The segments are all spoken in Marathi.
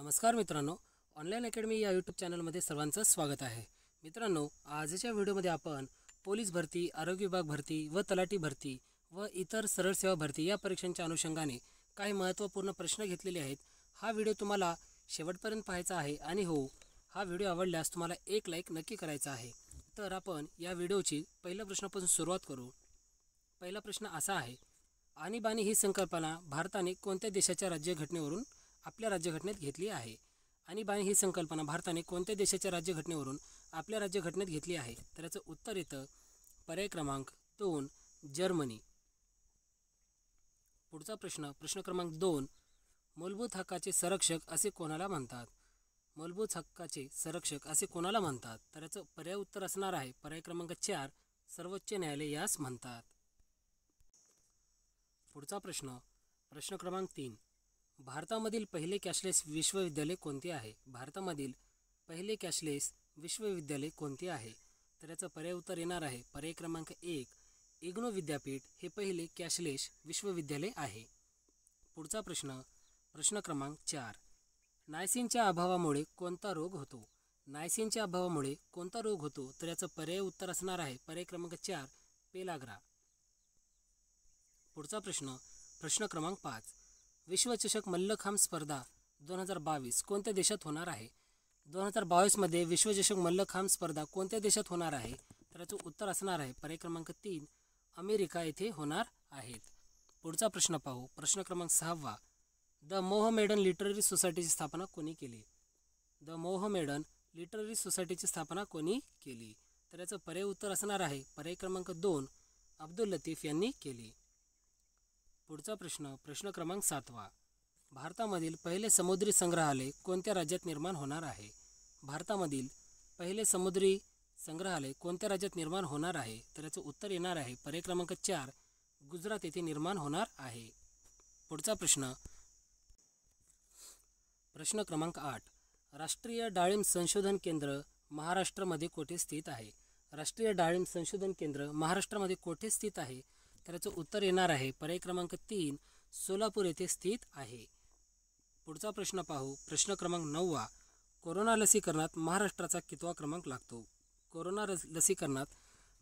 नमस्कार मित्रांनो ऑनलाईन अकॅडमी या यूट्यूब चॅनलमध्ये सर्वांचं स्वागत आहे मित्रांनो आजच्या व्हिडिओमध्ये आपण पोलीस भरती आरोग्य विभाग भरती व तलाठी भरती व इतर सरळ सेवा भरती या परीक्षांच्या अनुषंगाने काही महत्त्वपूर्ण प्रश्न घेतलेले आहेत हा व्हिडिओ तुम्हाला शेवटपर्यंत पाहायचा आहे आणि हो हा व्हिडिओ आवडल्यास तुम्हाला एक लाईक नक्की करायचा आहे तर आपण या व्हिडिओची पहिल्या प्रश्नापासून सुरुवात करू पहिला प्रश्न असा आहे आणीबाणी ही संकल्पना भारताने कोणत्या देशाच्या राज्यघटनेवरून आपल्या राज्यघटनेत घेतली आहे आणि बाय ही संकल्पना भारताने कोणत्या देशाच्या राज्यघटनेवरून आपल्या राज्यघटनेत घेतली आहे तर याचं उत्तर येतं पर्याय क्रमांक दोन जर्मनी पुढचा प्रश्न प्रश्न क्रमांक दोन मूलभूत हक्काचे संरक्षक असे कोणाला म्हणतात मूलभूत हक्काचे संरक्षक असे कोणाला म्हणतात तर याचं पर्याय उत्तर असणार आहे पर्याय क्रमांक चार सर्वोच्च न्यायालय यास म्हणतात पुढचा प्रश्न प्रश्न क्रमांक तीन भारतामधील पहिले कॅशलेस विश्वविद्यालय कोणते आहे भारतामधील पहिले कॅशलेस विश्वविद्यालय कोणते आहे तर याचं पर्याय उत्तर येणार आहे पर्याय क्रमांक एक इग्नो विद्यापीठ हे पहिले कॅशलेस विश्वविद्यालय आहे पुढचा प्रश्न प्रश्न क्रमांक चार नायसिनच्या अभावामुळे कोणता रोग होतो नायसिनच्या अभावामुळे कोणता रोग होतो तर याचं पर्याय उत्तर असणार आहे पर्याय क्रमांक चार पेलाग्रा पुढचा प्रश्न प्रश्न क्रमांक पाच विश्वचषक मल्लखांब स्पर्धा दोन हजार बावीस कोणत्या देशात होणार आहे दोन हजार बावीसमध्ये विश्वचषक मल्लखांब स्पर्धा कोणत्या देशात होणार आहे तर याचं उत्तर असणार आहे पर्याय क्रमांक तीन अमेरिका येथे होणार आहेत पुढचा प्रश्न पाहू प्रश्न क्रमांक सहावा द मोहमेडन लिटररी सोसायटीची स्थापना कोणी केली द मोहमेडन लिटररी सोसायटीची स्थापना कोणी केली तर याचं पर्याय उत्तर असणार आहे पर्याय क्रमांक दोन अब्दुल लतीफ यांनी केली पुढचा प्रश्न प्रश्न क्रमांक सातवा भारतामधील पहिले समुद्री संग्रहालय कोणत्या राज्यात निर्माण होणार आहे भारतामधील पहिले समुद्री संग्रहालय कोणत्या राज्यात निर्माण होणार आहे तर याचं उत्तर येणार आहे पर्याय क्रमांक चार गुजरात येथे निर्माण होणार आहे पुढचा प्रश्न प्रश्न क्रमांक आठ राष्ट्रीय डाळिंब संशोधन केंद्र महाराष्ट्रामध्ये कोठे स्थित आहे राष्ट्रीय डाळिंब संशोधन केंद्र महाराष्ट्रामध्ये कोठे स्थित आहे तर याचं उत्तर येणार आहे पर्याय क्रमांक तीन सोलापूर येथे स्थित आहे पुढचा प्रश्न पाहू प्रश्न क्रमांक नववा कोरोना लसीकरणात महाराष्ट्राचा कितवा क्रमांक लागतो कोरोना लसीकरणात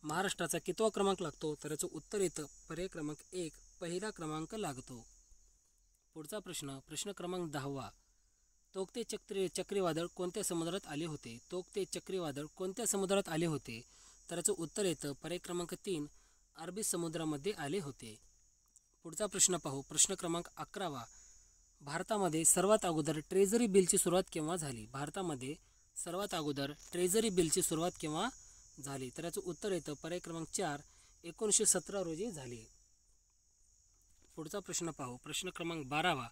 महाराष्ट्राचा कितवा क्रमांक लागतो तर याचं उत्तर येतं पर्याय क्रमांक एक पहिला क्रमांक लागतो पुढचा प्रश्न प्रश्न क्रमांक दहावा तोकते चक्री चक्रीवादळ कोणत्या समुद्रात आले होते तोकते चक्रीवादळ कोणत्या समुद्रात आले होते तर याचं उत्तर येतं पर्याय क्रमांक तीन अरबी समुद्रामध्ये आले होते पुढचा प्रश्न पाहू प्रश्न क्रमांक अकरावा भारतामध्ये सर्वात अगोदर ट्रेझरी बिलची सुरुवात केव्हा झाली भारतामध्ये सर्वात अगोदर ट्रेझरी बिलची सुरुवात केव्हा झाली तर याचं उत्तर येतं पर्याय क्रमांक चार एकोणीसशे सतरा रोजी झाली पुढचा प्रश्न पाहू प्रश्न क्रमांक बारावा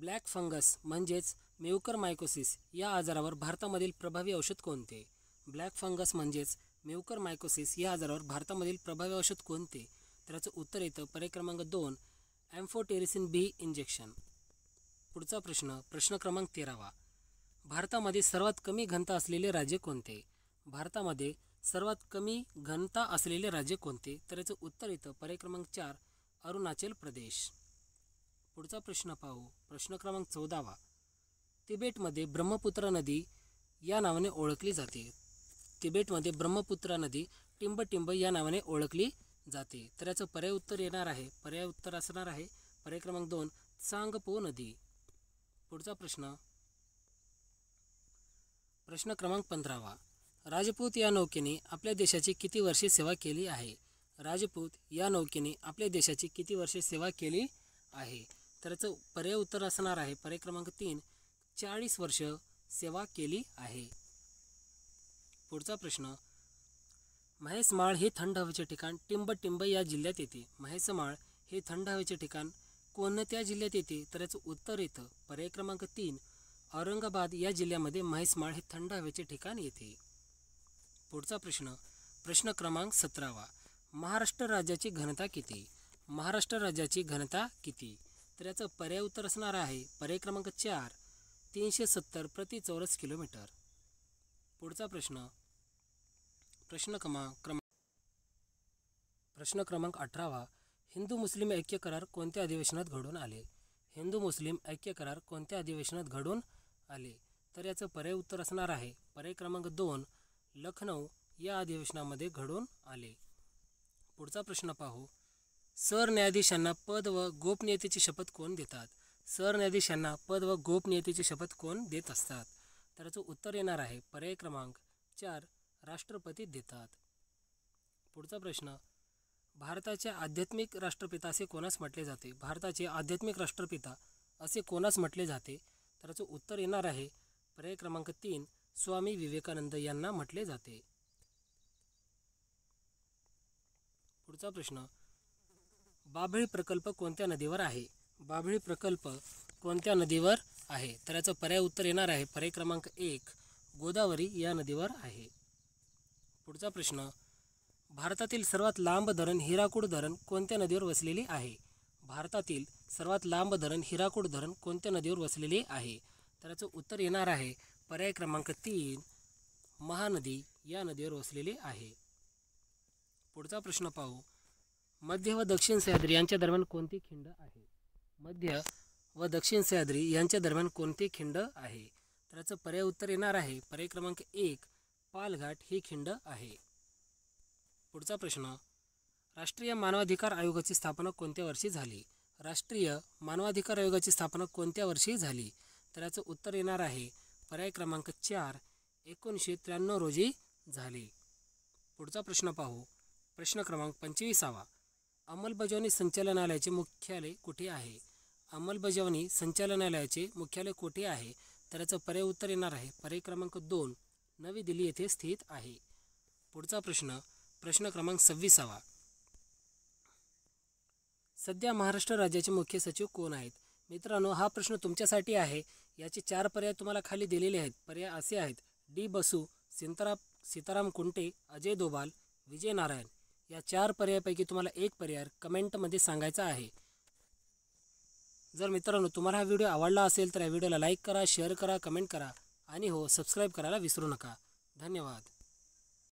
ब्लॅक फंगस म्हणजेच मेऊकर मायकोसिस या आजारावर भारतामधील प्रभावी औषध कोणते ब्लॅक फंगस म्हणजेच मेवकर मायकोसिस या आजारावर भारतामधील प्रभावी औषध कोणते तर याचं उत्तर येतं पर्याय क्रमांक दोन ॲम्फोटेरिसिन बी इंजेक्शन पुढचा प्रश्न प्रश्न क्रमांक तेरावा भारतामध्ये सर्वात कमी घनता असलेले राज्य कोणते भारतामध्ये सर्वात कमी घनता असलेले राज्य कोणते तर याचं उत्तर येतं पर्याय क्रमांक चार अरुणाचल प्रदेश पुढचा प्रश्न पाहू प्रश्न क्रमांक चौदावा तिबेटमध्ये ब्रह्मपुत्रा नदी या नावाने ओळखली जाते तिबेटमध्ये ब्रह्मपुत्रा नदी टिंबटिंब या नावाने ओळखली जाते तर याचं पर्याय उत्तर येणार आहे पर्याय उत्तर असणार आहे पर्याय क्रमांक दोन चांगपो नदी पुढचा प्रश्न प्रश्न क्रमांक पंधरावा राजपूत या नौकेने आपल्या देशाची किती वर्षे सेवा केली आहे राजपूत या नौकेने आपल्या देशाची किती वर्षे सेवा केली आहे तर याचं पर्याय उत्तर असणार आहे पर्याय क्रमांक तीन चाळीस वर्ष सेवा केली आहे पुढचा प्रश्न महेसमाळ हे थंड हवेचे ठिकाण टिंब टिंब या जिल्ह्यात येते महेसमाळ हे थंड हवेचे ठिकाण कोणत्या जिल्ह्यात येते तर याचं उत्तर येतं पर्याय क्रमांक तीन औरंगाबाद या जिल्ह्यामध्ये म्हैसमाळ हे थंड हवेचे ठिकाण येते पुढचा प्रश्न प्रश्न क्रमांक सतरावा महाराष्ट्र राज्याची घनता किती महाराष्ट्र राज्याची घनता किती तर याचं पर्याय उत्तर असणार आहे पर्याय क्रमांक चार तीनशे सत्तर प्रति चौरस किलोमीटर पुढचा प्रश्न प्रश्न क्रमांक प्रश्न क्रमांक अठरावा हिंदू मुस्लिम ऐक्य करार कोणत्या अधिवेशनात घडून आले हिंदू मुस्लिम ऐक्य करार कोणत्या अधिवेशनात घडून आले तर याचं पर्याय उत्तर असणार आहे पर्याय क्रमांक दोन लखनौ या अधिवेशनामध्ये घडून आले पुढचा प्रश्न पाहू सरन्यायाधीशांना पद व गोपनीयतेची शपथ कोण देतात सरन्यायाधीशांना पद व गोपनीयतेची शपथ कोण देत असतात त्याचं उत्तर येणार आहे पर्याय क्रमांक चार राष्ट्रपती देतात पुढचा प्रश्न भारताच्या आध्यात्मिक राष्ट्रपिता असे कोणास म्हटले जाते भारताचे आध्यात्मिक राष्ट्रपिता असे कोणास म्हटले जाते त्याचं उत्तर येणार आहे पर्याय क्रमांक तीन स्वामी विवेकानंद यांना म्हटले जाते पुढचा प्रश्न बाभळी प्रकल्प कोणत्या नदीवर आहे बाभळी प्रकल्प कोणत्या नदीवर आहे तर याचं पर्याय उत्तर येणार आहे पर्याय क्रमांक एक गोदावरी या नदीवर आहे पुढचा प्रश्न भारतातील सर्वात लांब धरण हिराकूड धरण कोणत्या नदीवर वसलेले आहे भारतातील सर्वात लांब धरण हिराकूड धरण कोणत्या नदीवर वसलेले आहे तर याचं उत्तर येणार आहे पर्याय क्रमांक तीन महानदी या नदीवर वसलेले आहे पुढचा प्रश्न पाहू मध्य व दक्षिण सह्याद्री यांच्या दरम्यान कोणती खिंड आहे मध्य व दक्षिण सह्याद्री यांच्या दरम्यान कोणते खिंड आहे तर याचं पर्याय उत्तर येणार आहे पर्याय क्रमांक एक पालघाट ही खिंड आहे पुढचा प्रश्न राष्ट्रीय मानवाधिकार आयोगाची स्थापना कोणत्या वर्षी झाली राष्ट्रीय मानवाधिकार आयोगाची स्थापना कोणत्या वर्षी झाली तर याचं उत्तर येणार आहे पर्याय क्रमांक चार एकोणीसशे त्र्याण्णव रोजी झाली पुढचा प्रश्न पाहू प्रश्न क्रमांक पंचवीसावा अंमलबजावणी संचालनालयाचे मुख्यालय कुठे आहे अंमलबजावणी संचालनालयाचे मुख्यालय कोठे आहे तर याचं पर्याय उत्तर येणार आहे पर्याय क्रमांक दोन नवी दिल्ली येथे स्थित आहे पुढचा प्रश्न प्रश्न क्रमांक सव्वीसावा सध्या महाराष्ट्र राज्याचे मुख्य सचिव कोण आहेत मित्रांनो हा प्रश्न तुमच्यासाठी आहे याचे चार पर्याय तुम्हाला खाली दिलेले आहेत पर्याय असे आहेत डी बसू सिंतरा सीताराम कुंटे अजय दोबाल विजय नारायण या चार पर्यायापैकी तुम्हाला एक पर्याय कमेंटमध्ये सांगायचा आहे जर मित्रांनो तुम्हाला हा व्हिडिओ आवडला असेल तर या व्हिडिओला लाईक करा शेअर करा कमेंट करा आणि हो सबस्क्राईब करायला विसरू नका धन्यवाद